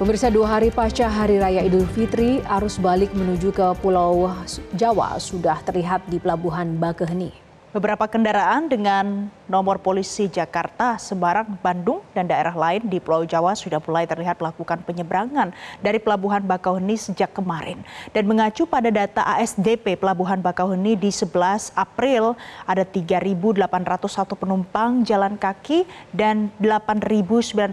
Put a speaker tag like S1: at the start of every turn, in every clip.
S1: Pemirsa dua hari pasca Hari Raya Idul Fitri, arus balik menuju ke Pulau Jawa sudah terlihat di Pelabuhan Bakaheni. Beberapa kendaraan dengan nomor polisi Jakarta, Semarang, Bandung, dan daerah lain di Pulau Jawa sudah mulai terlihat melakukan penyeberangan dari Pelabuhan Bakauheni sejak kemarin. Dan mengacu pada data ASDP Pelabuhan Bakauheni di 11 April, ada 3.801 penumpang jalan kaki dan 8.974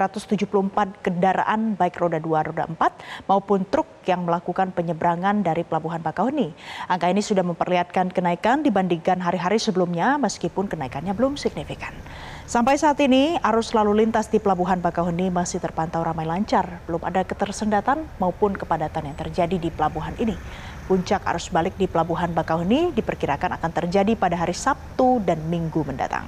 S1: kendaraan baik roda 2, roda 4 maupun truk yang melakukan penyeberangan dari Pelabuhan Bakauheni. Angka ini sudah memperlihatkan kenaikan dibandingkan hari-hari sebelum sebelumnya meskipun kenaikannya belum signifikan. Sampai saat ini arus lalu lintas di Pelabuhan Bakauheni masih terpantau ramai lancar, belum ada ketersendatan maupun kepadatan yang terjadi di pelabuhan ini. Puncak arus balik di Pelabuhan Bakauheni diperkirakan akan terjadi pada hari Sabtu dan Minggu mendatang.